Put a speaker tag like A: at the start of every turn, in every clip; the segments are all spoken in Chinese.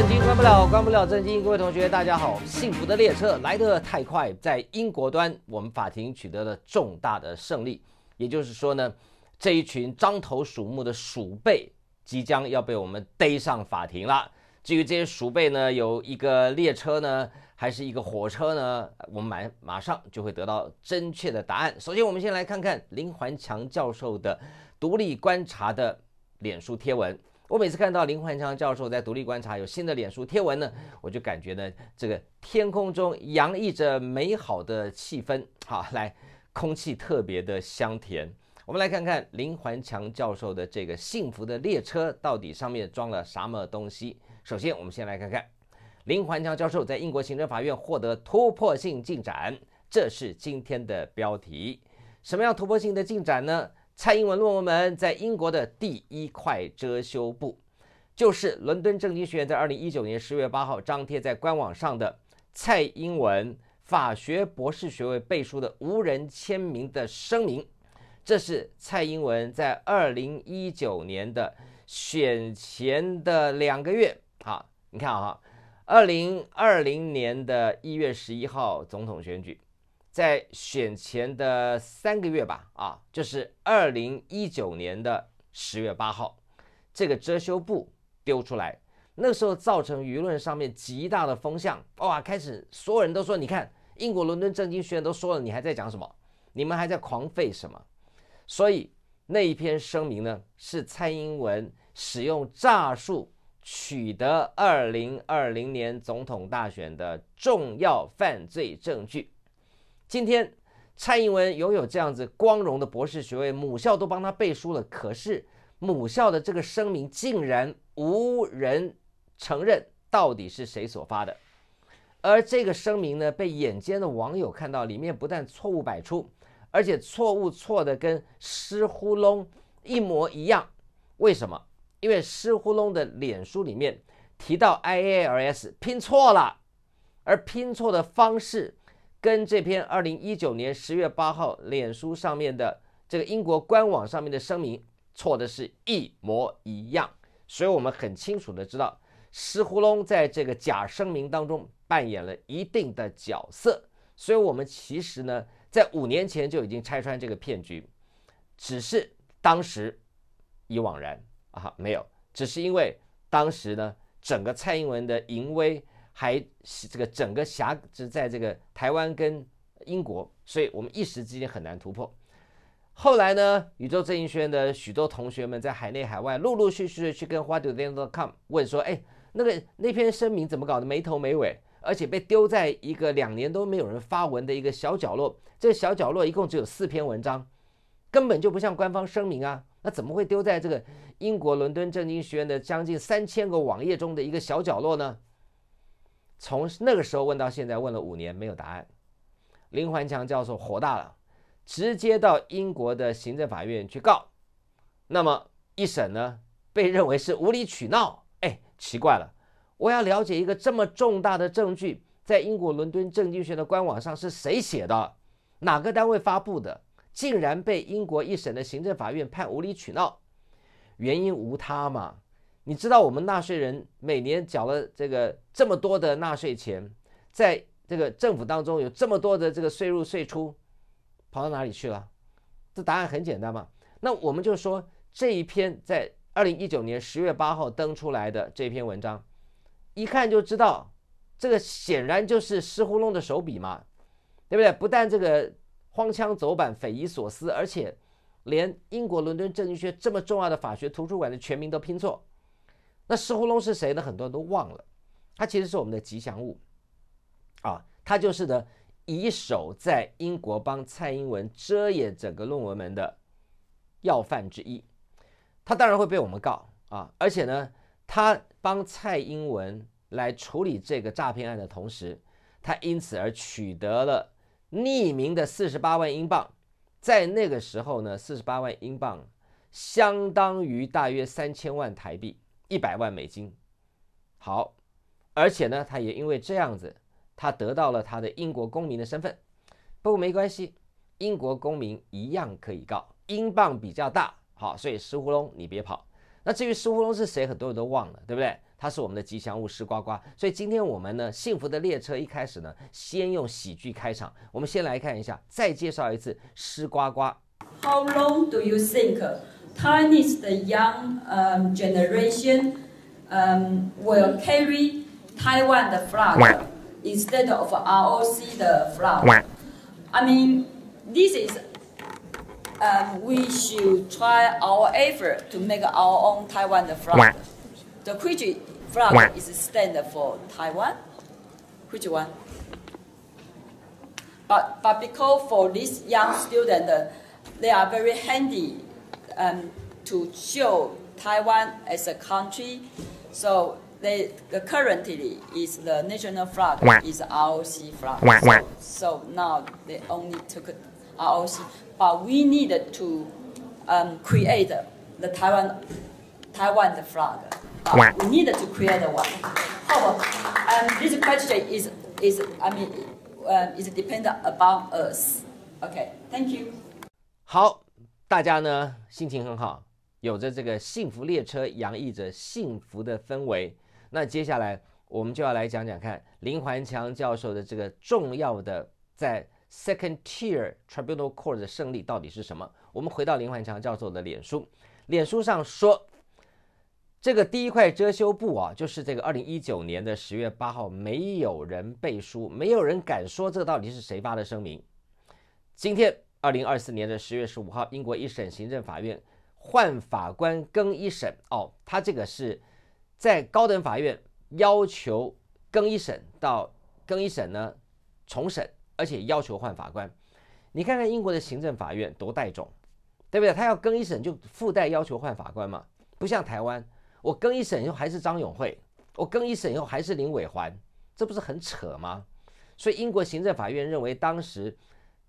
A: 震惊关不了，关不了！震惊，各位同学，大家好。幸福的列车来得太快，在英国端，我们法庭取得了重大的胜利。也就是说呢，这一群獐头鼠目的鼠辈，即将要被我们逮上法庭了。至于这些鼠辈呢，有一个列车呢，还是一个火车呢？我们马马上就会得到正确的答案。首先，我们先来看看林环强教授的独立观察的脸书贴文。我每次看到林焕强教授在独立观察有新的脸书贴文呢，我就感觉呢，这个天空中洋溢着美好的气氛，好来，空气特别的香甜。我们来看看林焕强教授的这个幸福的列车到底上面装了什么东西。首先，我们先来看看林焕强教授在英国行政法院获得突破性进展，这是今天的标题。什么样突破性的进展呢？蔡英文论文门在英国的第一块遮羞布，就是伦敦政经学院在二零一九年十月八号张贴在官网上的蔡英文法学博士学位背书的无人签名的声明。这是蔡英文在二零一九年的选前的两个月啊，你看啊，二零二零年的一月十一号总统选举。在选前的三个月吧，啊，就是二零一九年的十月八号，这个遮羞布丢出来，那时候造成舆论上面极大的风向，哇，开始所有人都说，你看英国伦敦政经学院都说了，你还在讲什么？你们还在狂吠什么？所以那一篇声明呢，是蔡英文使用诈术取得二零二零年总统大选的重要犯罪证据。今天，蔡英文拥有这样子光荣的博士学位，母校都帮他背书了。可是，母校的这个声明竟然无人承认，到底是谁所发的？而这个声明呢，被眼尖的网友看到，里面不但错误百出，而且错误错的跟湿呼隆一模一样。为什么？因为湿呼隆的脸书里面提到 I A R S，拼错了，而拼错的方式。跟这篇二零一九年十月八号脸书上面的这个英国官网上面的声明错的是一模一样，所以我们很清楚的知道，石胡龙在这个假声明当中扮演了一定的角色，所以我们其实呢在五年前就已经拆穿这个骗局，只是当时已惘然啊，没有，只是因为当时呢整个蔡英文的淫威。还是这个整个辖只在这个台湾跟英国，所以我们一时之间很难突破。后来呢，宇宙正经学院的许多同学们在海内海外陆陆续续的去跟花酒店 .com 问说：“哎，那个那篇声明怎么搞的，没头没尾，而且被丢在一个两年都没有人发文的一个小角落。这个小角落一共只有四篇文章，根本就不像官方声明啊。那怎么会丢在这个英国伦敦正经学院的将近三千个网页中的一个小角落呢？”从那个时候问到现在，问了五年没有答案，林环强教授火大了，直接到英国的行政法院去告。那么一审呢，被认为是无理取闹。哎，奇怪了，我要了解一个这么重大的证据，在英国伦敦政经学的官网上是谁写的，哪个单位发布的，竟然被英国一审的行政法院判无理取闹，原因无他嘛。你知道我们纳税人每年缴了这个这么多的纳税钱，在这个政府当中有这么多的这个税入税出，跑到哪里去了？这答案很简单嘛。那我们就说这一篇在二零一九年十月八号登出来的这篇文章，一看就知道，这个显然就是湿糊弄的手笔嘛，对不对？不但这个荒腔走板、匪夷所思，而且连英国伦敦政治学这么重要的法学图书馆的全名都拼错。那石湖龙是谁呢？很多人都忘了，他其实是我们的吉祥物，啊，他就是呢以手在英国帮蔡英文遮掩整个论文门的要犯之一。他当然会被我们告啊，而且呢，他帮蔡英文来处理这个诈骗案的同时，他因此而取得了匿名的四十八万英镑，在那个时候呢，四十八万英镑相当于大约三千万台币。一百万美金，好，而且呢，他也因为这样子，他得到了他的英国公民的身份。不过没关系，英国公民一样可以告，英镑比较大，好，所以石胡龙你别跑。那至于石胡龙是谁，很多人都忘了，对不对？他是我们的吉祥物狮呱呱。所以今天我们呢，幸福的列车一开始呢，先用喜剧开场。我们先来看一下，再介绍一次狮呱呱。
B: tarnish the young um, generation um, will carry Taiwan the flag instead of ROC the flag. I mean, this is um, we should try our effort to make our own Taiwan the flag. The which flag is stand for Taiwan? Which one? But but because for this young student, uh, they are very handy um, to show Taiwan as a country. So they, the currently is the national flag is ROC flag. So, so now they only took ROC, but we needed to um, create the Taiwan Taiwan the flag. we needed to create one. However, um, this question is is I mean um, is dependent about us. Okay, thank you.
A: 好。大家呢心情很好，有着这个幸福列车，洋溢着幸福的氛围。那接下来我们就要来讲讲看林环强教授的这个重要的在 Second Tier Tribunal Court 的胜利到底是什么。我们回到林环强教授的脸书，脸书上说，这个第一块遮羞布啊，就是这个二零一九年的十月八号，没有人背书，没有人敢说这到底是谁发的声明。今天。二零二四年的十月十五号，英国一审行政法院换法官更一审哦，他这个是在高等法院要求更一审到更一审呢重审，而且要求换法官。你看看英国的行政法院多带种，对不对？他要更一审就附带要求换法官嘛，不像台湾，我更一审以后还是张永会，我更一审以后还是林伟环，这不是很扯吗？所以英国行政法院认为当时。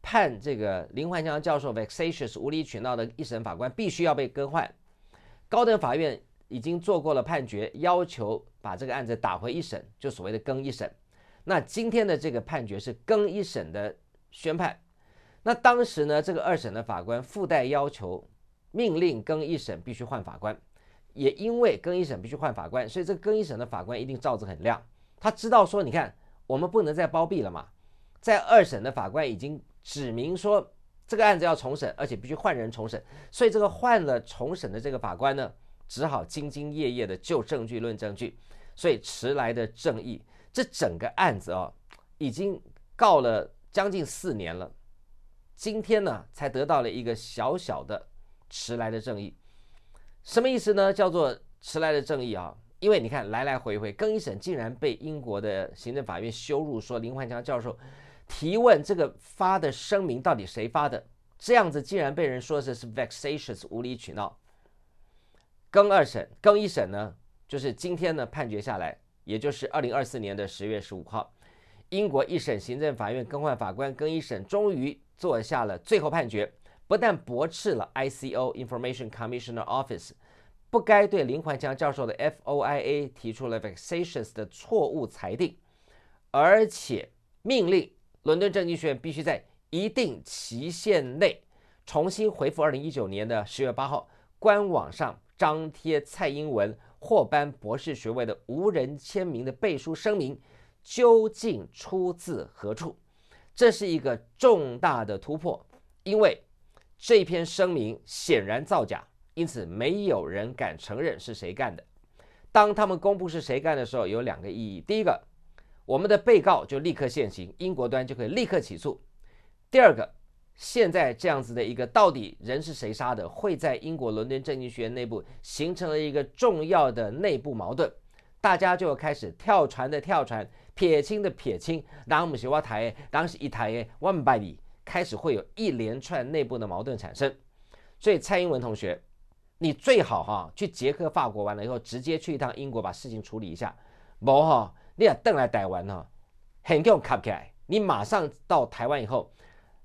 A: 判这个林焕强教授 vexatious 无理取闹的一审法官必须要被更换，高等法院已经做过了判决，要求把这个案子打回一审，就所谓的更一审。那今天的这个判决是更一审的宣判。那当时呢，这个二审的法官附带要求命令更一审必须换法官，也因为更一审必须换法官，所以这更一审的法官一定罩子很亮。他知道说，你看我们不能再包庇了嘛，在二审的法官已经。指明说这个案子要重审，而且必须换人重审。所以这个换了重审的这个法官呢，只好兢兢业业的就证据论证据。所以迟来的正义，这整个案子啊，已经告了将近四年了，今天呢才得到了一个小小的迟来的正义。什么意思呢？叫做迟来的正义啊，因为你看来来回回更一审竟然被英国的行政法院羞辱，说林焕强教授。提问这个发的声明到底谁发的？这样子竟然被人说是是 vexatious 无理取闹。更二审，更一审呢？就是今天呢判决下来，也就是二零二四年的十月十五号，英国一审行政法院更换法官，更一审终于做下了最后判决，不但驳斥了 ICO Information Commissioner Office 不该对林怀强教授的 FOIA 提出了 vexatious 的错误裁定，而且命令。伦敦政经学院必须在一定期限内重新回复，二零一九年的十月八号官网上张贴蔡英文获颁博士学位的无人签名的背书声明，究竟出自何处？这是一个重大的突破，因为这篇声明显然造假，因此没有人敢承认是谁干的。当他们公布是谁干的时候，有两个意义：第一个。我们的被告就立刻现行，英国端就可以立刻起诉。第二个，现在这样子的一个到底人是谁杀的，会在英国伦敦政治学院内部形成了一个重要的内部矛盾，大家就开始跳船的跳船，撇清的撇清。然姆我瓦台当时一台万拜里开始会有一连串内部的矛盾产生。所以蔡英文同学，你最好哈去捷克、法国完了以后，直接去一趟英国，把事情处理一下，某哈。你邓来台湾哈，很够卡不起来。你马上到台湾以后，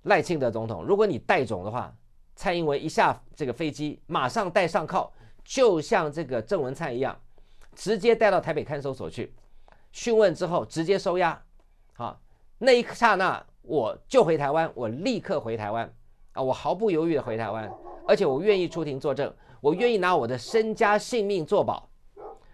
A: 赖清德总统，如果你带种的话，蔡英文一下这个飞机，马上带上铐，就像这个郑文灿一样，直接带到台北看守所去，讯问之后直接收押。好，那一刹那我就回台湾，我立刻回台湾啊，我毫不犹豫的回台湾，而且我愿意出庭作证，我愿意拿我的身家性命作保。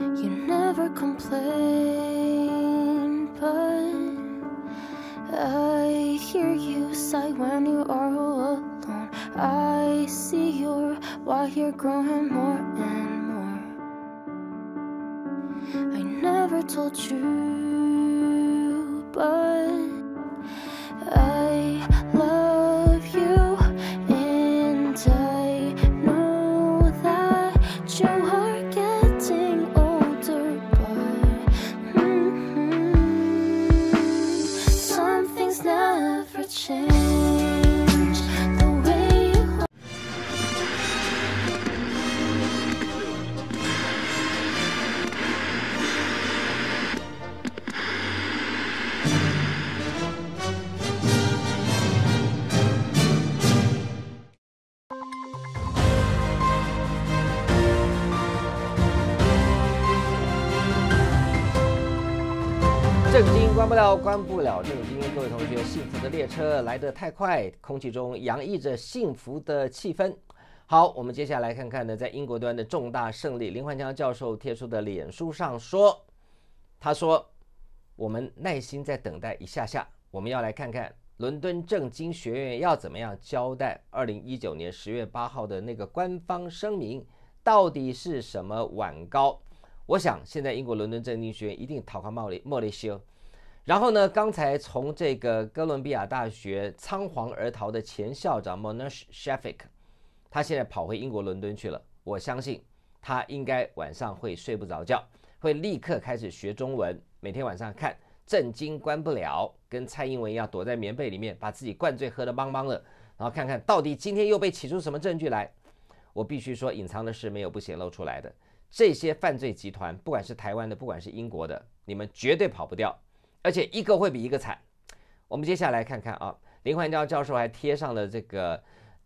C: You never complain, but I hear you sigh when you are alone. I see your why you're growing more and more. I never told you, but I love.
A: 关不了，关不了！正经，各位同学，幸福的列车来得太快，空气中洋溢着幸福的气氛。好，我们接下来看看呢，在英国端的重大胜利。林焕强教授贴出的脸书上说：“他说，我们耐心在等待一下下，我们要来看看伦敦政经学院要怎么样交代二零一九年十月八号的那个官方声明到底是什么晚高。”我想，现在英国伦敦政经学院一定逃不掉莫雷莫里修。然后呢？刚才从这个哥伦比亚大学仓皇而逃的前校长 Monash Shafik，他现在跑回英国伦敦去了。我相信他应该晚上会睡不着觉，会立刻开始学中文，每天晚上看《震惊》关不了，跟蔡英文一样躲在棉被里面，把自己灌醉喝的邦邦的，然后看看到底今天又被起出什么证据来。我必须说，隐藏的事没有不显露出来的。这些犯罪集团，不管是台湾的，不管是英国的，你们绝对跑不掉。而且一个会比一个惨，我们接下来看看啊，林焕江教授还贴上了这个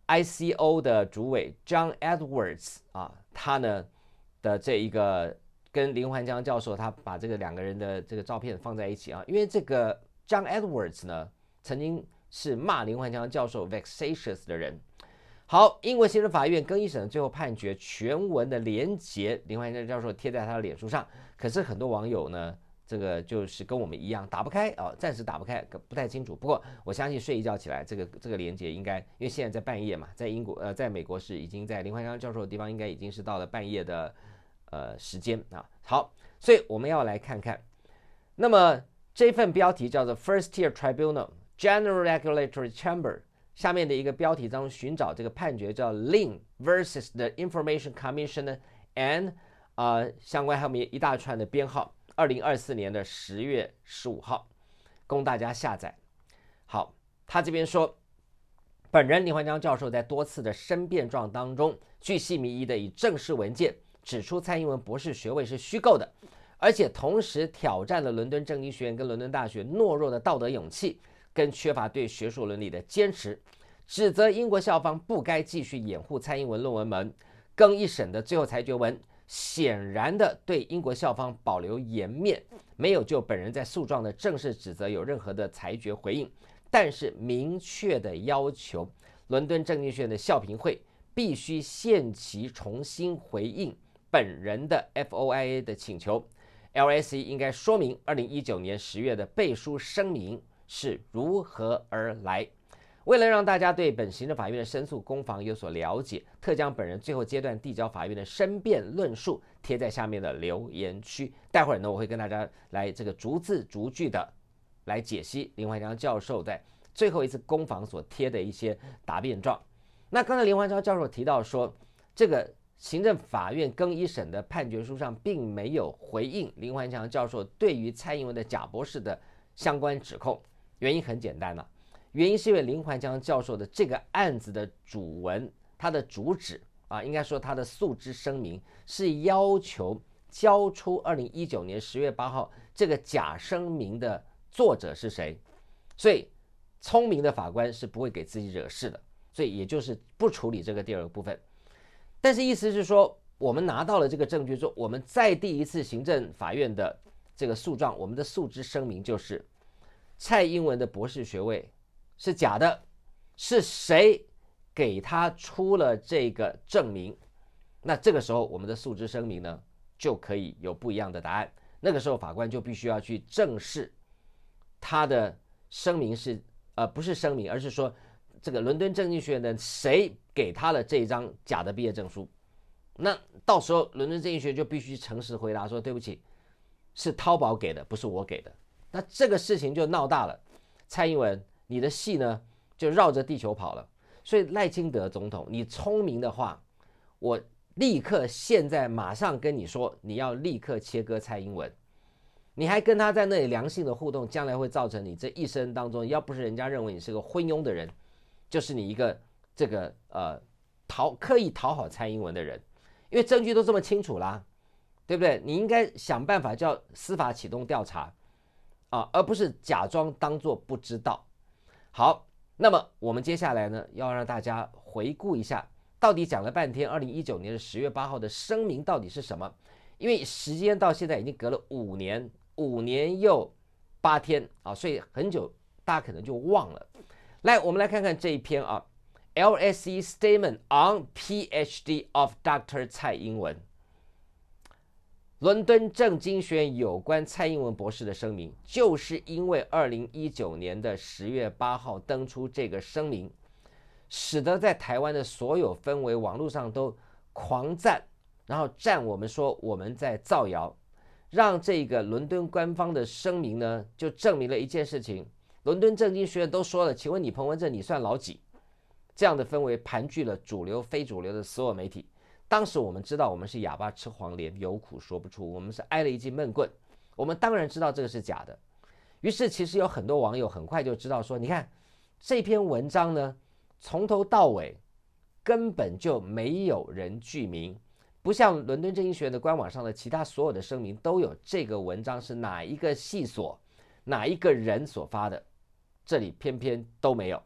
A: I C O 的主委 John Edwards 啊，他呢的这一个跟林焕江教授，他把这个两个人的这个照片放在一起啊，因为这个 John Edwards 呢曾经是骂林焕江教授 vexatious 的人。好，英国刑事法院更一审的最后判决全文的连结，林焕江教授贴在他的脸书上，可是很多网友呢。这个就是跟我们一样打不开哦，暂时打不开，不太清楚。不过我相信睡一觉起来，这个这个连接应该，因为现在在半夜嘛，在英国呃，在美国是已经在林怀刚教授的地方，应该已经是到了半夜的呃时间啊。好，所以我们要来看看。那么这份标题叫做 First Tier Tribunal General Regulatory Chamber，下面的一个标题当中寻找这个判决叫 l i n versus the Information Commission 呢，and 啊相关还有一大串的编号。二零二四年的十月十五号，供大家下载。好，他这边说，本人林焕章教授在多次的申辩状当中，据细迷一的以正式文件指出，蔡英文博士学位是虚构的，而且同时挑战了伦敦政经学院跟伦敦大学懦弱的道德勇气，更缺乏对学术伦理的坚持，指责英国校方不该继续掩护蔡英文论文门，更一审的最后裁决文。显然的，对英国校方保留颜面，没有就本人在诉状的正式指责有任何的裁决回应，但是明确的要求伦敦政经学院的校评会必须限期重新回应本人的 FOIA 的请求。LSE 应该说明二零一九年十月的背书声明是如何而来。为了让大家对本行政法院的申诉攻防有所了解，特将本人最后阶段递交法院的申辩论述贴在下面的留言区。待会儿呢，我会跟大家来这个逐字逐句的来解析林怀强教授在最后一次攻防所贴的一些答辩状。那刚才林怀强教授提到说，这个行政法院更一审的判决书上并没有回应林怀强教授对于蔡英文的假博士的相关指控，原因很简单了。原因是因为林环江教授的这个案子的主文，他的主旨啊，应该说他的诉之声明是要求交出二零一九年十月八号这个假声明的作者是谁，所以聪明的法官是不会给自己惹事的，所以也就是不处理这个第二个部分。但是意思是说，我们拿到了这个证据之后，我们再第一次行政法院的这个诉状，我们的诉之声明就是蔡英文的博士学位。是假的，是谁给他出了这个证明？那这个时候我们的诉之声明呢，就可以有不一样的答案。那个时候法官就必须要去正视他的声明是呃不是声明，而是说这个伦敦政经学院的谁给他了这一张假的毕业证书？那到时候伦敦政经学院就必须诚实回答说，对不起，是淘宝给的，不是我给的。那这个事情就闹大了，蔡英文。你的戏呢就绕着地球跑了，所以赖清德总统，你聪明的话，我立刻现在马上跟你说，你要立刻切割蔡英文，你还跟他在那里良性的互动，将来会造成你这一生当中，要不是人家认为你是个昏庸的人，就是你一个这个呃讨刻意讨好蔡英文的人，因为证据都这么清楚啦，对不对？你应该想办法叫司法启动调查啊，而不是假装当做不知道。好，那么我们接下来呢，要让大家回顾一下，到底讲了半天，二零一九年的十月八号的声明到底是什么？因为时间到现在已经隔了五年，五年又八天啊，所以很久大家可能就忘了。来，我们来看看这一篇啊，LSE Statement on PhD of Dr. 蔡英文。伦敦政经学院有关蔡英文博士的声明，就是因为二零一九年的十月八号登出这个声明，使得在台湾的所有氛围网络上都狂赞，然后赞我们说我们在造谣，让这个伦敦官方的声明呢就证明了一件事情，伦敦政经学院都说了，请问你彭文正你算老几？这样的氛围盘踞了主流非主流的所有媒体。当时我们知道，我们是哑巴吃黄连，有苦说不出。我们是挨了一记闷棍。我们当然知道这个是假的。于是，其实有很多网友很快就知道说，你看这篇文章呢，从头到尾根本就没有人具名，不像伦敦政经学院的官网上的其他所有的声明都有。这个文章是哪一个系所哪一个人所发的，这里偏偏都没有。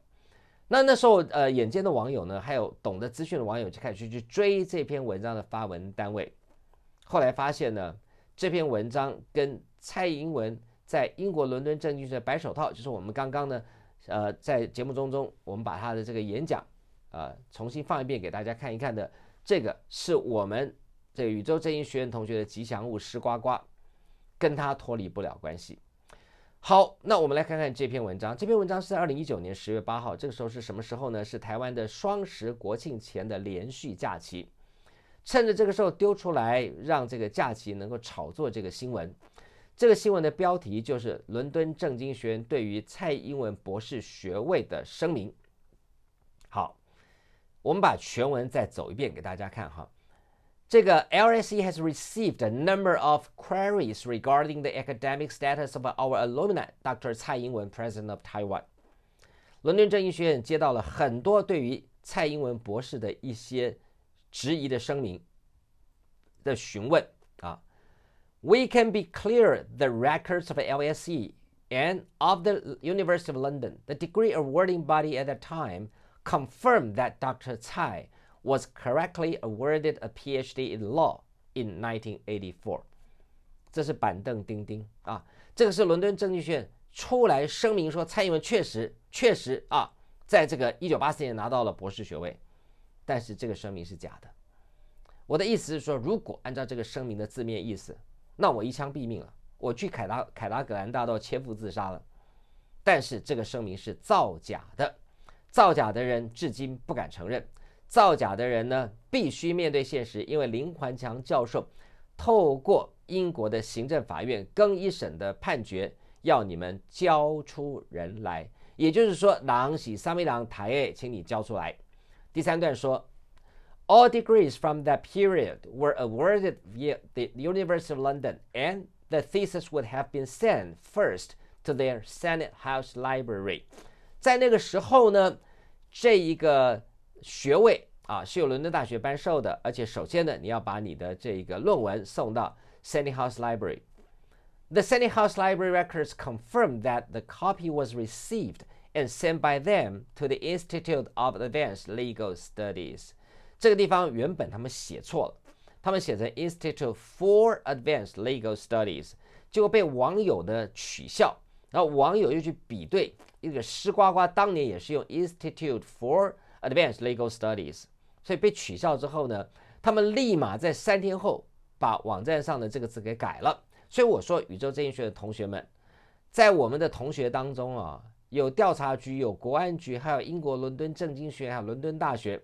A: 那那时候，呃，眼尖的网友呢，还有懂得资讯的网友就开始去追这篇文章的发文单位。后来发现呢，这篇文章跟蔡英文在英国伦敦政经的白手套，就是我们刚刚呢，呃，在节目中中，我们把他的这个演讲，啊，重新放一遍给大家看一看的，这个是我们这个宇宙正义学院同学的吉祥物湿瓜瓜，跟他脱离不了关系。好，那我们来看看这篇文章。这篇文章是在二零一九年十月八号，这个时候是什么时候呢？是台湾的双十国庆前的连续假期，趁着这个时候丢出来，让这个假期能够炒作这个新闻。这个新闻的标题就是《伦敦政经学院对于蔡英文博士学位的声明》。好，我们把全文再走一遍给大家看哈。这个 LSE has received a number of queries regarding the academic status of our alumni. Dr. 蔡英文 President of Taiwan. 伦敦政医学院接到了很多对于蔡英文博士的一些质疑的声明的询问啊。We can be clear the records of LSE and of the University of London, the degree awarding body at the time, confirmed that Dr. Tsai was correctly awarded a Ph.D. in law in 1984。这是板凳钉钉啊，这个是伦敦证学院出来声明说蔡英文确实确实啊，在这个1984年拿到了博士学位，但是这个声明是假的。我的意思是说，如果按照这个声明的字面意思，那我一枪毙命了，我去凯达凯达格兰大道切腹自杀了。但是这个声明是造假的，造假的人至今不敢承认。造假的人呢，必须面对现实，因为林环强教授透过英国的行政法院更一审的判决，要你们交出人来，也就是说，狼喜三米狼台诶，请你交出来。第三段说，All degrees from that period were awarded via the University of London and the t h e s i s would have been sent first to their Senate House Library。在那个时候呢，这一个。学位啊，是由伦敦大学颁授的。而且首先呢，你要把你的这个论文送到 s e n a t House Library。The s e n a t House Library records confirm that the copy was received and sent by them to the Institute of Advanced Legal Studies。这个地方原本他们写错了，他们写成 Institute for Advanced Legal Studies，结果被网友的取笑。然后网友又去比对，一个湿呱呱当年也是用 Institute for Advanced Legal Studies，所以被取消之后呢，他们立马在三天后把网站上的这个字给改了。所以我说，宇宙正义学的同学们，在我们的同学当中啊，有调查局，有国安局，还有英国伦敦政经学，还有伦敦大学，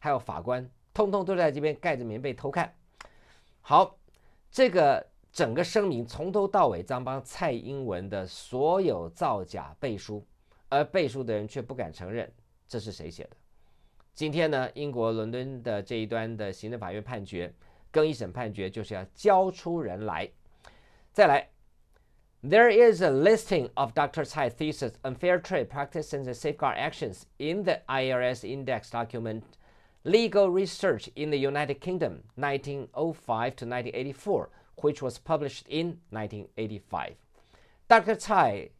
A: 还有法官，通通都在这边盖着棉被偷看。好，这个整个声明从头到尾，张邦蔡英文的所有造假背书，而背书的人却不敢承认这是谁写的。今天呢，英国伦敦的这一端的行政法院判决，更一审判决就是要交出人来。再来，There is a listing of Dr. Tsai thesis unfair trade practices and safeguard actions in the IRS index document Legal Research in the United Kingdom 1905 to 1984, which was published in 1985. Dr. Tsai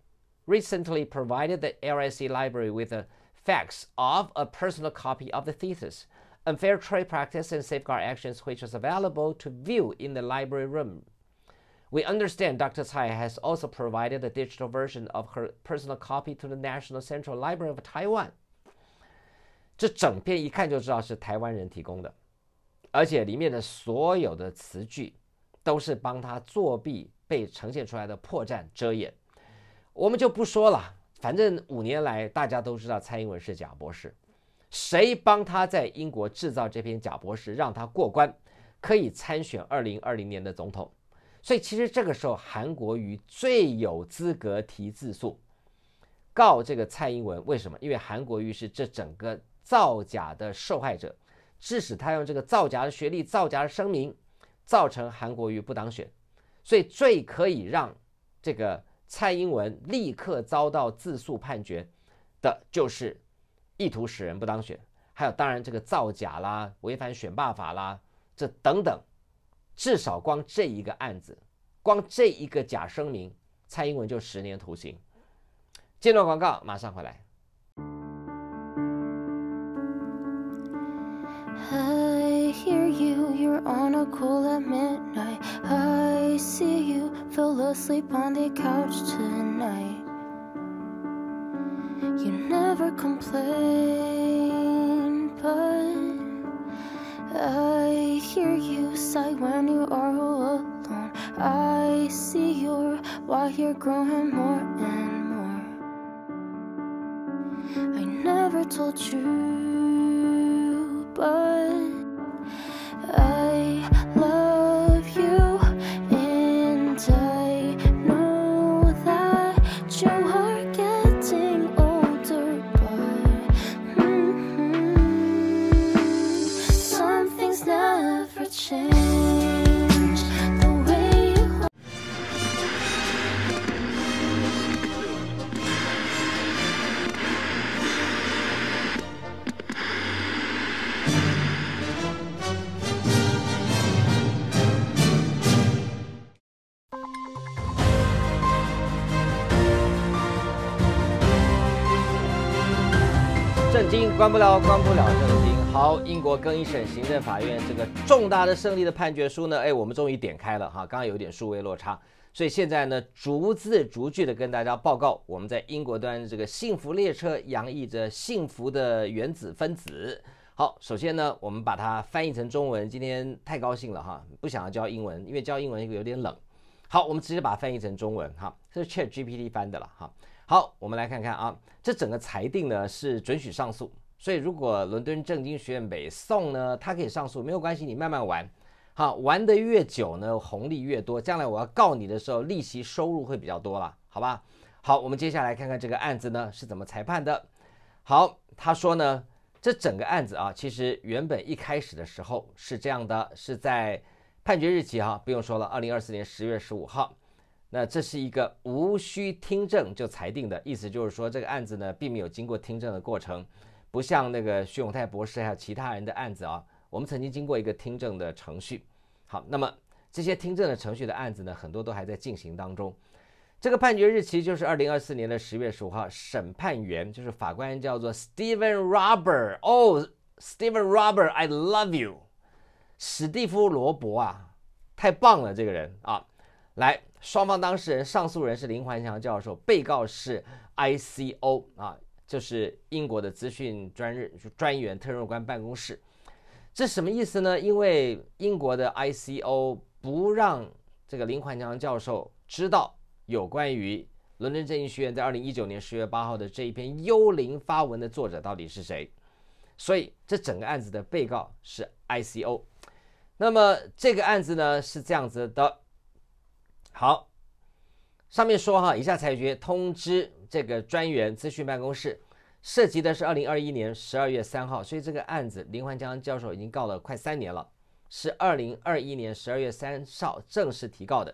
A: recently provided the LSE library with a facts of a personal copy of the thesis, unfair trade practice and safeguard actions which is available to view in the library room. We understand Dr. Tsai has also provided a digital version of her personal copy to the National Central Library of Taiwan。这整篇一看就知道是台湾人提供的，而且里面的所有的词句都是帮他作弊被呈现出来的破绽遮掩。我们就不说了，反正五年来，大家都知道蔡英文是假博士，谁帮他在英国制造这篇假博士，让他过关，可以参选二零二零年的总统？所以其实这个时候，韩国瑜最有资格提自诉，告这个蔡英文为什么？因为韩国瑜是这整个造假的受害者，致使他用这个造假的学历、造假的声明，造成韩国瑜不当选，所以最可以让这个。蔡英文立刻遭到自诉判决，的就是意图使人不当选，还有当然这个造假啦，违反选罢法啦，这等等。至少光这一个案子，光这一个假声明，蔡英文就十年徒刑。见入广告，马上回来。
C: I hear you. You're on a call at midnight. I see you fell asleep on the couch tonight. You never complain, but I hear you sigh when you are alone. I see your why you're growing more and more. I never told you, but. I
A: 关不了，关不了，震惊！好，英国更一审行政法院这个重大的胜利的判决书呢？哎，我们终于点开了哈，刚刚有点数位落差，所以现在呢，逐字逐句的跟大家报告。我们在英国端这个幸福列车洋溢着幸福的原子分子。好，首先呢，我们把它翻译成中文。今天太高兴了哈，不想要教英文，因为教英文有点冷。好，我们直接把它翻译成中文哈，这是 Chat GPT 翻的了哈。好，我们来看看啊，这整个裁定呢是准许上诉。所以，如果伦敦政经学院北送呢，他可以上诉，没有关系，你慢慢玩，好，玩得越久呢，红利越多，将来我要告你的时候，利息收入会比较多了，好吧？好，我们接下来看看这个案子呢是怎么裁判的。好，他说呢，这整个案子啊，其实原本一开始的时候是这样的，是在判决日期哈，不用说了，二零二四年十月十五号，那这是一个无需听证就裁定的，意思就是说这个案子呢并没有经过听证的过程。不像那个徐永泰博士还有其他人的案子啊，我们曾经经过一个听证的程序。好，那么这些听证的程序的案子呢，很多都还在进行当中。这个判决日期就是二零二四年的十月十五号。审判员就是法官叫做 s t e v e n r o b e r t 哦，s t e v e n r o b e r t I love you，史蒂夫罗伯啊，太棒了，这个人啊，来，双方当事人，上诉人是林环祥教授，被告是 ICO 啊。就是英国的资讯专任专员特任官办公室，这什么意思呢？因为英国的 ICO 不让这个林焕强教授知道有关于伦敦政经学院在二零一九年十月八号的这一篇幽灵发文的作者到底是谁，所以这整个案子的被告是 ICO。那么这个案子呢是这样子的，好，上面说哈，以下裁决通知。这个专员咨询办公室涉及的是二零二一年十二月三号，所以这个案子林焕强教授已经告了快三年了，是二零二一年十二月三号正式提告的。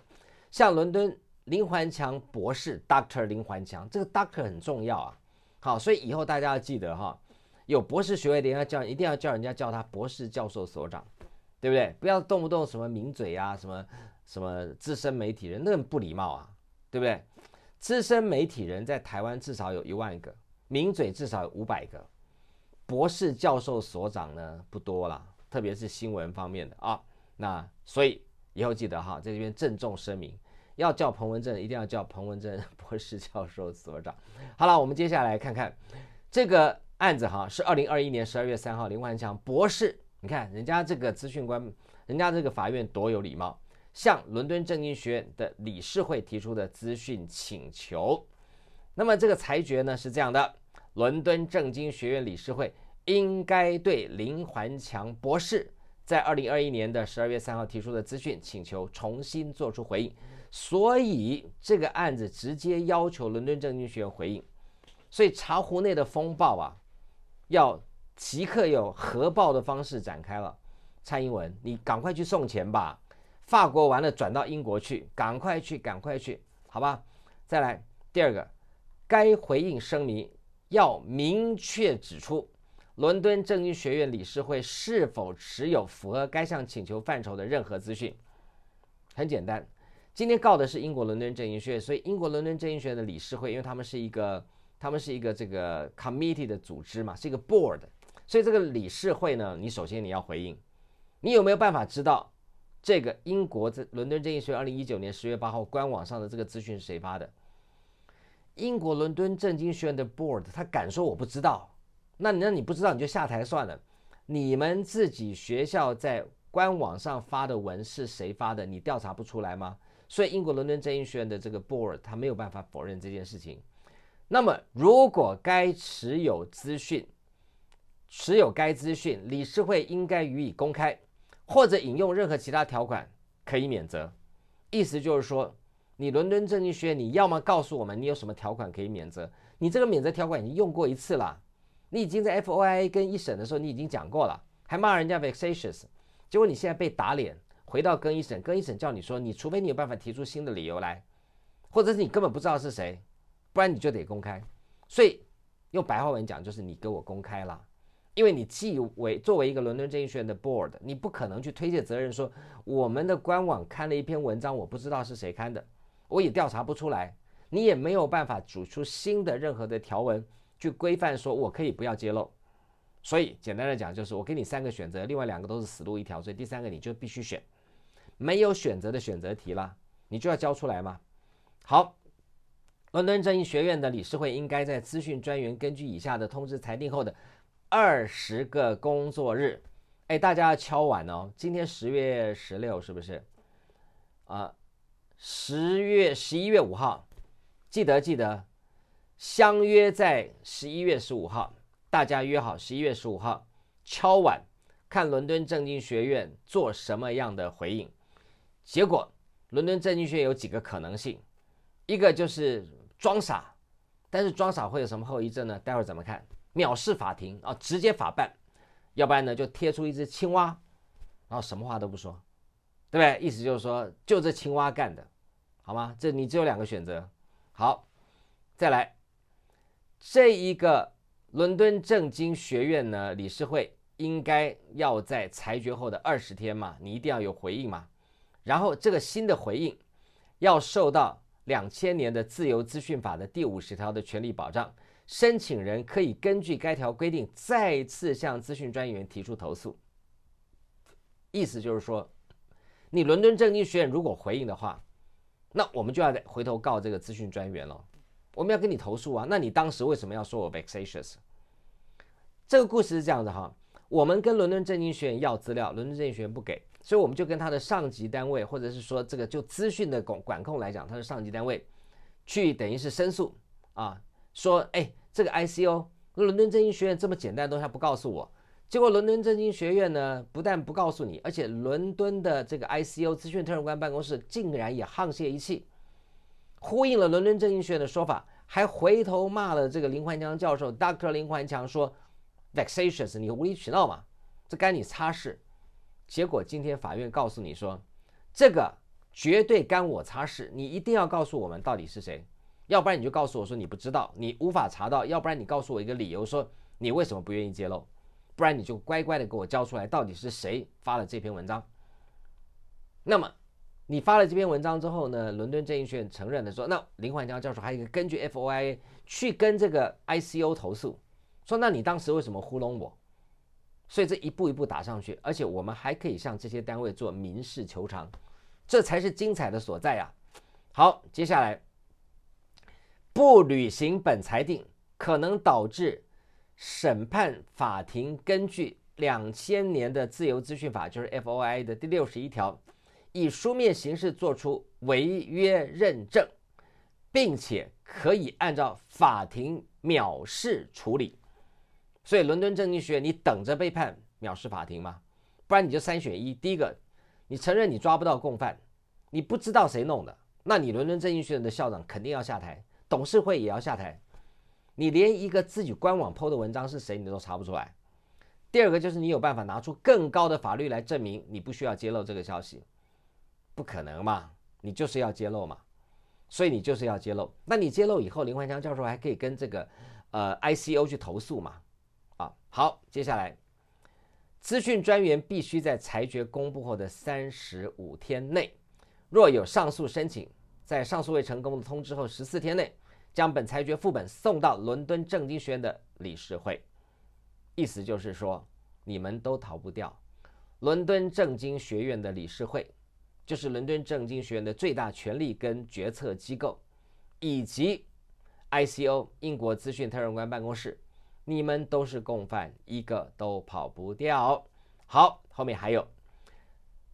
A: 像伦敦林焕强博士，Doctor 林焕强，这个 Doctor 很重要啊。好，所以以后大家要记得哈，有博士学位的要叫，一定要叫人家叫他博士教授所长，对不对？不要动不动什么名嘴啊，什么什么资深媒体人，那不礼貌啊，对不对？资深媒体人在台湾至少有一万个，名嘴至少有五百个，博士教授所长呢不多了，特别是新闻方面的啊。那所以以后记得哈，在这边郑重声明，要叫彭文正，一定要叫彭文正 博士教授所长。好了，我们接下来看看这个案子哈，是二零二一年十二月三号，林焕强博士，你看人家这个资讯官，人家这个法院多有礼貌。向伦敦政经学院的理事会提出的资讯请求。那么这个裁决呢是这样的：伦敦政经学院理事会应该对林环强博士在二零二一年的十二月三号提出的资讯请求重新作出回应。所以这个案子直接要求伦敦政经学院回应。所以茶壶内的风暴啊，要即刻用核爆的方式展开了。蔡英文，你赶快去送钱吧。法国完了，转到英国去，赶快去，赶快去，好吧。再来第二个，该回应声明要明确指出，伦敦政经学院理事会是否持有符合该项请求范畴的任何资讯。很简单，今天告的是英国伦敦政经学院，所以英国伦敦政经学院的理事会，因为他们是一个他们是一个这个 committee 的组织嘛，是一个 board，所以这个理事会呢，你首先你要回应，你有没有办法知道？这个英国在伦敦正义学院二零一九年十月八号官网上的这个资讯是谁发的？英国伦敦正经学院的 board，他敢说我不知道？那那你不知道你就下台算了。你们自己学校在官网上发的文是谁发的？你调查不出来吗？所以英国伦敦正经学院的这个 board，他没有办法否认这件事情。那么，如果该持有资讯、持有该资讯理事会应该予以公开。或者引用任何其他条款可以免责，意思就是说，你伦敦政治学院，你要么告诉我们你有什么条款可以免责，你这个免责条款已经用过一次了，你已经在 FOIA 跟一审的时候你已经讲过了，还骂人家 vexatious，结果你现在被打脸，回到跟一审，跟一审叫你说，你除非你有办法提出新的理由来，或者是你根本不知道是谁，不然你就得公开。所以用白话文讲就是你给我公开了。因为你既为作为一个伦敦正义学院的 board，你不可能去推卸责任，说我们的官网刊了一篇文章，我不知道是谁刊的，我也调查不出来，你也没有办法组出新的任何的条文去规范，说我可以不要揭露。所以简单的讲就是，我给你三个选择，另外两个都是死路一条，所以第三个你就必须选，没有选择的选择题了，你就要交出来嘛。好，伦敦正义学院的理事会应该在资讯专员根据以下的通知裁定后的。二十个工作日，哎，大家要敲碗哦！今天十月十六是不是？啊，十月十一月五号，记得记得，相约在十一月十五号，大家约好十一月十五号敲碗，看伦敦政经学院做什么样的回应。结果，伦敦政经学院有几个可能性：一个就是装傻，但是装傻会有什么后遗症呢？待会儿怎么看？藐视法庭啊，直接法办，要不然呢就贴出一只青蛙，然后什么话都不说，对不对？意思就是说，就这青蛙干的，好吗？这你只有两个选择。好，再来，这一个伦敦政经学院呢，理事会应该要在裁决后的二十天嘛，你一定要有回应嘛。然后这个新的回应要受到两千年的自由资讯法的第五十条的权利保障。申请人可以根据该条规定再次向资讯专员提出投诉。意思就是说，你伦敦政经学院如果回应的话，那我们就要回头告这个资讯专员了。我们要跟你投诉啊！那你当时为什么要说我 vexatious？这个故事是这样的哈，我们跟伦敦政经学院要资料，伦敦政经学院不给，所以我们就跟他的上级单位，或者是说这个就资讯的管管控来讲，他的上级单位，去等于是申诉啊。说，哎，这个 ICO，伦敦政经学院这么简单的东西还不告诉我，结果伦敦政经学院呢，不但不告诉你，而且伦敦的这个 ICO 资讯特任官办公室竟然也沆瀣一气，呼应了伦敦政经学院的说法，还回头骂了这个林环强教授，Doctor 林环强说，vexatious，你无理取闹嘛，这该你擦拭，结果今天法院告诉你说，这个绝对该我擦拭，你一定要告诉我们到底是谁。要不然你就告诉我说你不知道，你无法查到；要不然你告诉我一个理由，说你为什么不愿意揭露；不然你就乖乖的给我交出来，到底是谁发了这篇文章。那么你发了这篇文章之后呢？伦敦证券承认的说，那林焕江教授还有一个根据 FOI a 去跟这个 ICO 投诉，说那你当时为什么糊弄我？所以这一步一步打上去，而且我们还可以向这些单位做民事求偿，这才是精彩的所在呀。好，接下来。不履行本裁定，可能导致审判法庭根据两千年的自由资讯法，就是 FOI 的第六十一条，以书面形式作出违约认证，并且可以按照法庭藐视处理。所以，伦敦政经学院，你等着被判藐视法庭吗？不然你就三选一：第一个，你承认你抓不到共犯，你不知道谁弄的，那你伦敦政经学院的校长肯定要下台。董事会也要下台，你连一个自己官网 PO 的文章是谁，你都查不出来。第二个就是你有办法拿出更高的法律来证明你不需要揭露这个消息，不可能嘛？你就是要揭露嘛，所以你就是要揭露。那你揭露以后，林焕强教授还可以跟这个呃 ICO 去投诉嘛？啊，好，接下来，资讯专员必须在裁决公布后的三十五天内，若有上诉申请。在上诉未成功的通知后十四天内，将本裁决副本送到伦敦政经学院的理事会。意思就是说，你们都逃不掉。伦敦政经学院的理事会，就是伦敦政经学院的最大权力跟决策机构，以及 ICO 英国资讯特任官办公室，你们都是共犯，一个都跑不掉。好，后面还有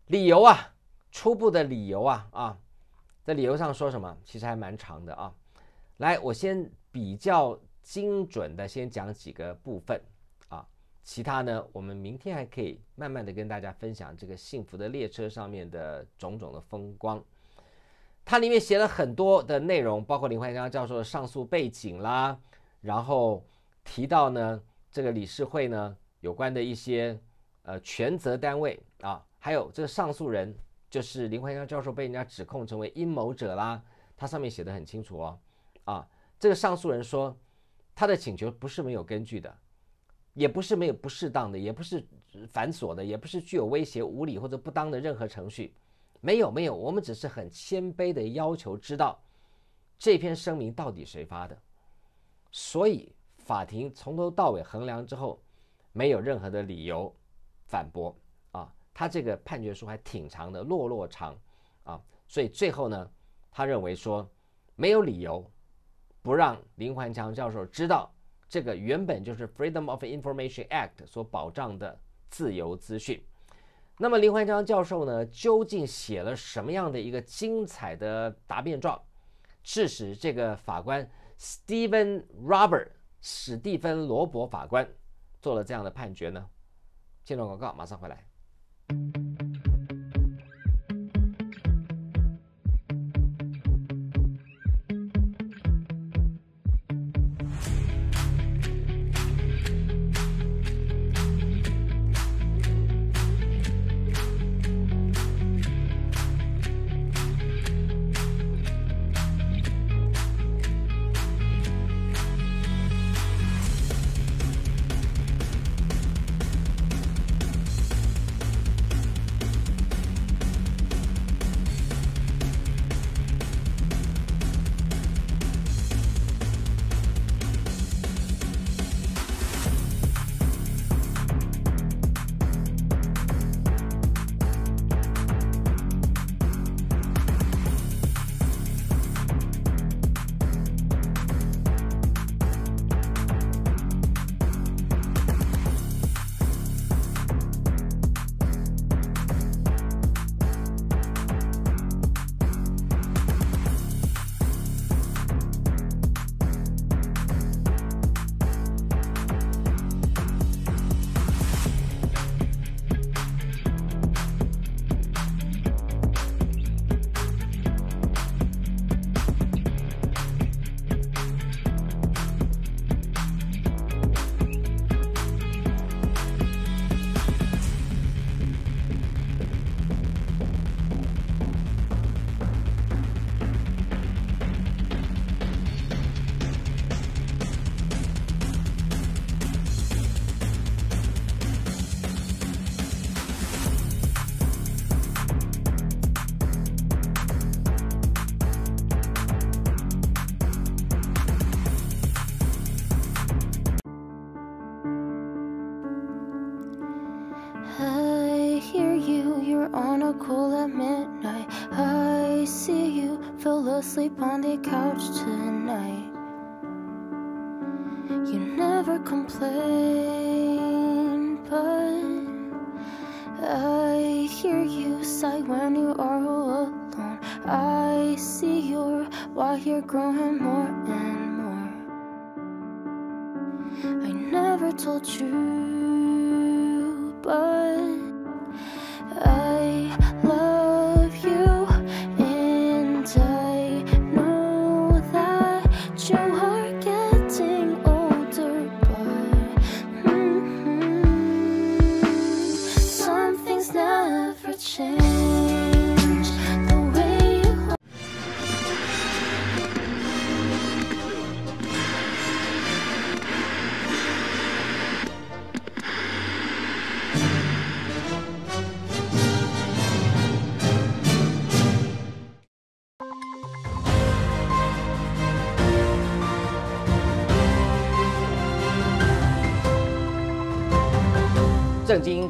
A: 理由啊，初步的理由啊啊。在理由上说什么，其实还蛮长的啊。来，我先比较精准的先讲几个部分啊，其他呢，我们明天还可以慢慢的跟大家分享这个幸福的列车上面的种种的风光。它里面写了很多的内容，包括林怀刚教授的上诉背景啦，然后提到呢这个理事会呢有关的一些呃权责单位啊，还有这个上诉人。就是林怀江教授被人家指控成为阴谋者啦，他上面写的很清楚哦。啊，这个上诉人说他的请求不是没有根据的，也不是没有不适当的，也不是繁琐的，也不是具有威胁、无理或者不当的任何程序。没有，没有，我们只是很谦卑的要求知道这篇声明到底谁发的。所以法庭从头到尾衡量之后，没有任何的理由反驳。他这个判决书还挺长的，落落长啊，所以最后呢，他认为说没有理由不让林环强教授知道这个原本就是 Freedom of Information Act 所保障的自由资讯。那么林环强教授呢，究竟写了什么样的一个精彩的答辩状，致使这个法官 Stephen Robert 史蒂芬罗伯法官做了这样的判决呢？现状广告马上回来。Thank you.
C: couch tonight. You never complain, but I hear you sigh when you are all alone. I see your why you're growing more and more. I never told you.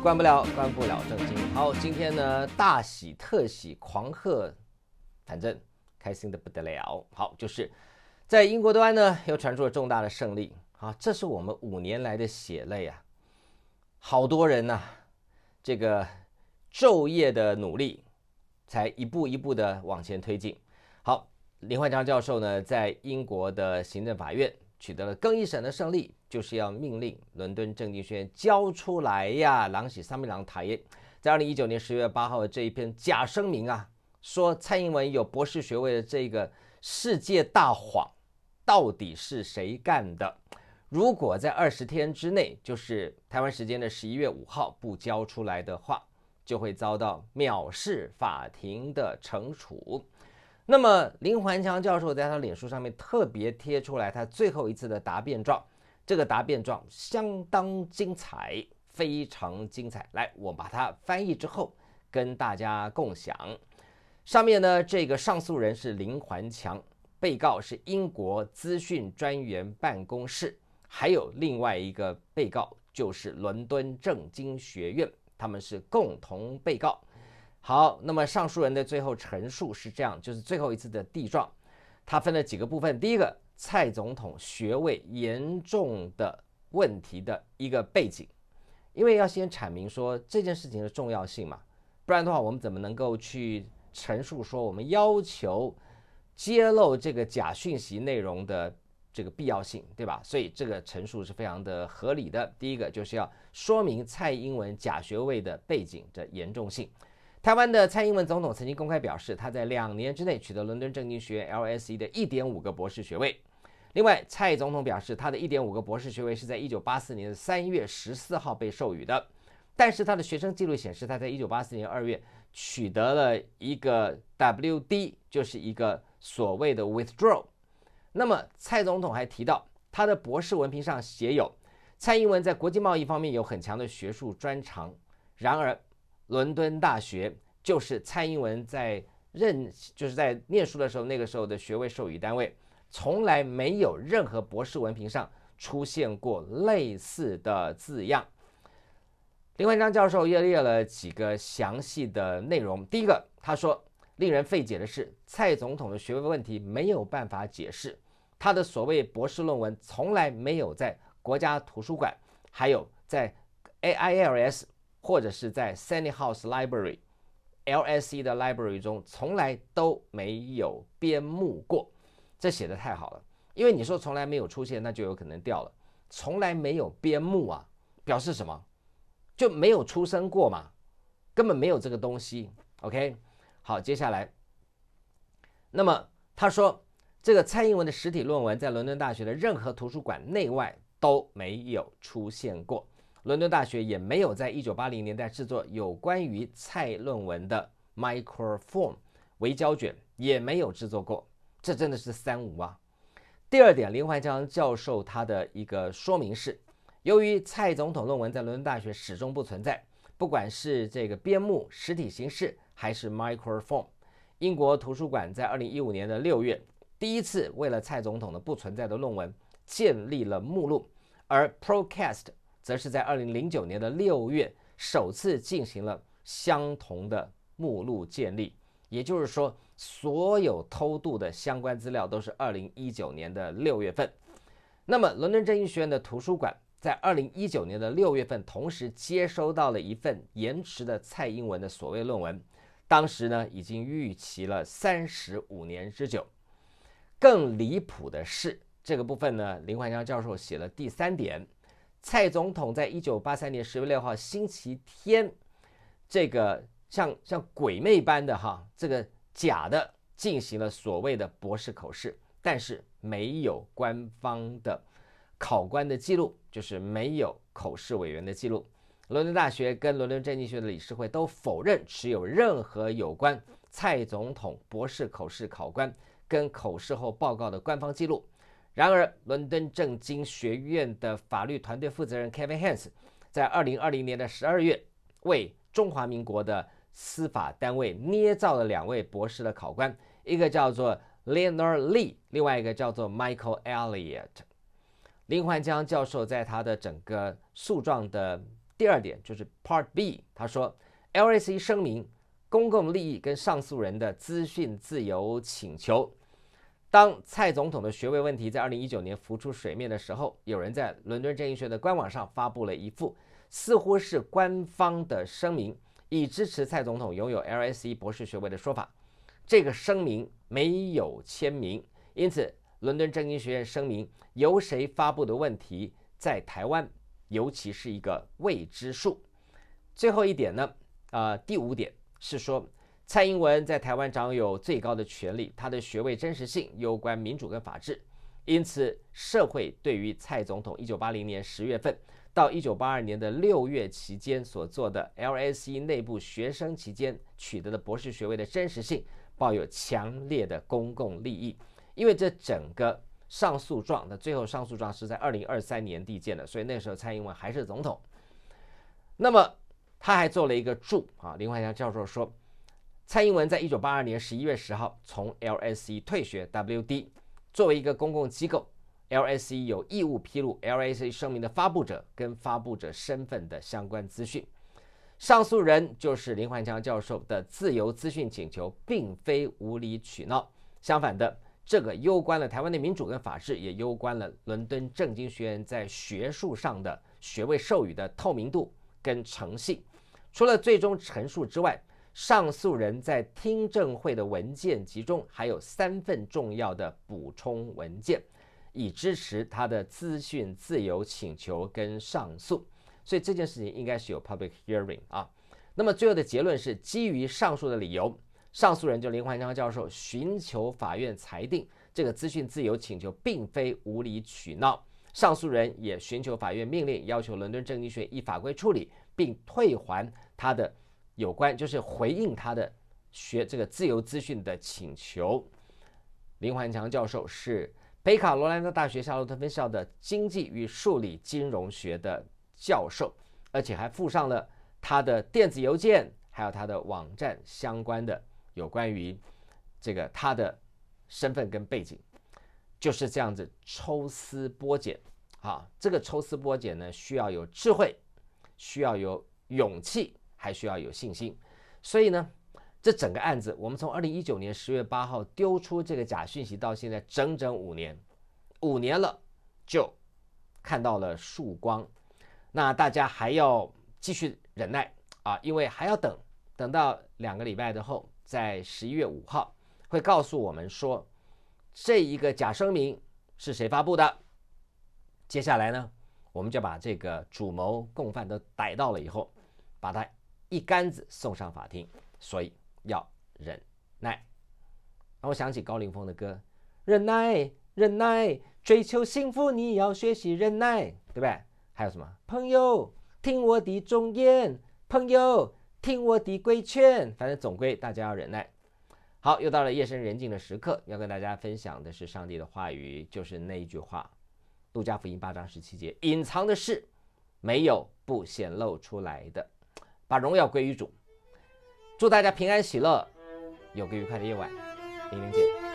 A: 关不了，关不了，正经。好，今天呢，大喜特喜，狂贺，反正开心的不得了。好，就是在英国端呢，又传出了重大的胜利啊，这是我们五年来的血泪啊，好多人呐，这个昼夜的努力，才一步一步的往前推进。好，林焕章教授呢，在英国的行政法院。取得了更一审的胜利，就是要命令伦敦郑学院交出来呀！狼喜、三米狼台耶，在二零一九年十月八号的这一篇假声明啊，说蔡英文有博士学位的这个世界大谎，到底是谁干的？如果在二十天之内，就是台湾时间的十一月五号不交出来的话，就会遭到藐视法庭的惩处。那么林环强教授在他脸书上面特别贴出来他最后一次的答辩状，这个答辩状相当精彩，非常精彩。来，我把它翻译之后跟大家共享。上面呢，这个上诉人是林环强，被告是英国资讯专员办公室，还有另外一个被告就是伦敦政经学院，他们是共同被告。好，那么上诉人的最后陈述是这样，就是最后一次的递状，它分了几个部分。第一个，蔡总统学位严重的问题的一个背景，因为要先阐明说这件事情的重要性嘛，不然的话，我们怎么能够去陈述说我们要求揭露这个假讯息内容的这个必要性，对吧？所以这个陈述是非常的合理的。第一个就是要说明蔡英文假学位的背景的严重性。台湾的蔡英文总统曾经公开表示，他在两年之内取得伦敦政经学院 （LSE） 的一点五个博士学位。另外，蔡总统表示，他的一点五个博士学位是在一九八四年的三月十四号被授予的。但是，他的学生记录显示，他在一九八四年二月取得了一个 WD，就是一个所谓的 withdraw。那么，蔡总统还提到，他的博士文凭上写有，蔡英文在国际贸易方面有很强的学术专长。然而，伦敦大学就是蔡英文在任，就是在念书的时候，那个时候的学位授予单位，从来没有任何博士文凭上出现过类似的字样。林文章教授又列了几个详细的内容，第一个，他说，令人费解的是，蔡总统的学位问题没有办法解释，他的所谓博士论文从来没有在国家图书馆，还有在 A I L S。或者是在 Sunny House Library LSE 的 library 中，从来都没有编目过。这写的太好了，因为你说从来没有出现，那就有可能掉了。从来没有编目啊，表示什么？就没有出生过嘛？根本没有这个东西。OK，好，接下来，那么他说这个蔡英文的实体论文在伦敦大学的任何图书馆内外都没有出现过。伦敦大学也没有在一九八零年代制作有关于蔡论文的 microform，微胶卷，也没有制作过，这真的是三无啊。第二点，林怀江教授他的一个说明是，由于蔡总统论文在伦敦大学始终不存在，不管是这个编目、实体形式还是 microform，英国图书馆在二零一五年的六月第一次为了蔡总统的不存在的论文建立了目录，而 procast。则是在二零零九年的六月首次进行了相同的目录建立，也就是说，所有偷渡的相关资料都是二零一九年的六月份。那么，伦敦正义学院的图书馆在二零一九年的六月份同时接收到了一份延迟的蔡英文的所谓论文，当时呢已经逾期了三十五年之久。更离谱的是，这个部分呢，林焕江教授写了第三点。蔡总统在一九八三年十月六号星期天，这个像像鬼魅般的哈，这个假的进行了所谓的博士口试，但是没有官方的考官的记录，就是没有口试委员的记录。伦敦大学跟伦敦政治学的理事会都否认持有任何有关蔡总统博士口试考官跟口试后报告的官方记录。然而，伦敦政经学院的法律团队负责人 Kevin h a n s 在二零二零年的十二月，为中华民国的司法单位捏造了两位博士的考官，一个叫做 Leonard Lee，另外一个叫做 Michael Elliot。t 林焕江教授在他的整个诉状的第二点，就是 Part B，他说 l s e 声明公共利益跟上诉人的资讯自由请求。当蔡总统的学位问题在二零一九年浮出水面的时候，有人在伦敦政经学院的官网上发布了一副似乎是官方的声明，以支持蔡总统拥有 LSE 博士学位的说法。这个声明没有签名，因此伦敦政经学院声明由谁发布的问题在台湾尤其是一个未知数。最后一点呢？啊，第五点是说。蔡英文在台湾掌有最高的权力，他的学位真实性攸关民主跟法治，因此社会对于蔡总统一九八零年十月份到一九八二年的六月期间所做的 L S E 内部学生期间取得的博士学位的真实性抱有强烈的公共利益，因为这整个上诉状的最后上诉状是在二零二三年递件的，所以那时候蔡英文还是总统。那么他还做了一个注啊，林怀祥教授说。蔡英文在一九八二年十一月十号从 LSE 退学。WD 作为一个公共机构，LSE 有义务披露 LSE 声明的发布者跟发布者身份的相关资讯。上诉人就是林焕强教授的自由资讯请求，并非无理取闹。相反的，这个攸关了台湾的民主跟法治，也攸关了伦敦政经学院在学术上的学位授予的透明度跟诚信。除了最终陈述之外。上诉人在听证会的文件集中还有三份重要的补充文件，以支持他的资讯自由请求跟上诉。所以这件事情应该是有 public hearing 啊。那么最后的结论是，基于上述的理由，上诉人就林怀章教授寻求法院裁定这个资讯自由请求并非无理取闹。上诉人也寻求法院命令，要求伦敦政经学依法规处理并退还他的。有关就是回应他的学这个自由资讯的请求，林焕强教授是北卡罗来纳大学夏洛特分校的经济与数理金融学的教授，而且还附上了他的电子邮件，还有他的网站相关的有关于这个他的身份跟背景，就是这样子抽丝剥茧啊，这个抽丝剥茧呢，需要有智慧，需要有勇气。还需要有信心，所以呢，这整个案子我们从二零一九年十月八号丢出这个假讯息到现在整整五年，五年了就看到了曙光，那大家还要继续忍耐啊，因为还要等，等到两个礼拜之后，在十一月五号会告诉我们说这一个假声明是谁发布的，接下来呢，我们就把这个主谋共犯都逮到了以后，把他。一竿子送上法庭，所以要忍耐。让我想起高凌风的歌《忍耐，忍耐》，追求幸福，你要学习忍耐，对不对？还有什么？朋友，听我的忠言；朋友，听我的规劝。反正总归大家要忍耐。好，又到了夜深人静的时刻，要跟大家分享的是上帝的话语，就是那一句话：《路加福音》八章十七节，隐藏的事没有不显露出来的。把荣耀归于主，祝大家平安喜乐，有个愉快的夜晚，玲玲姐。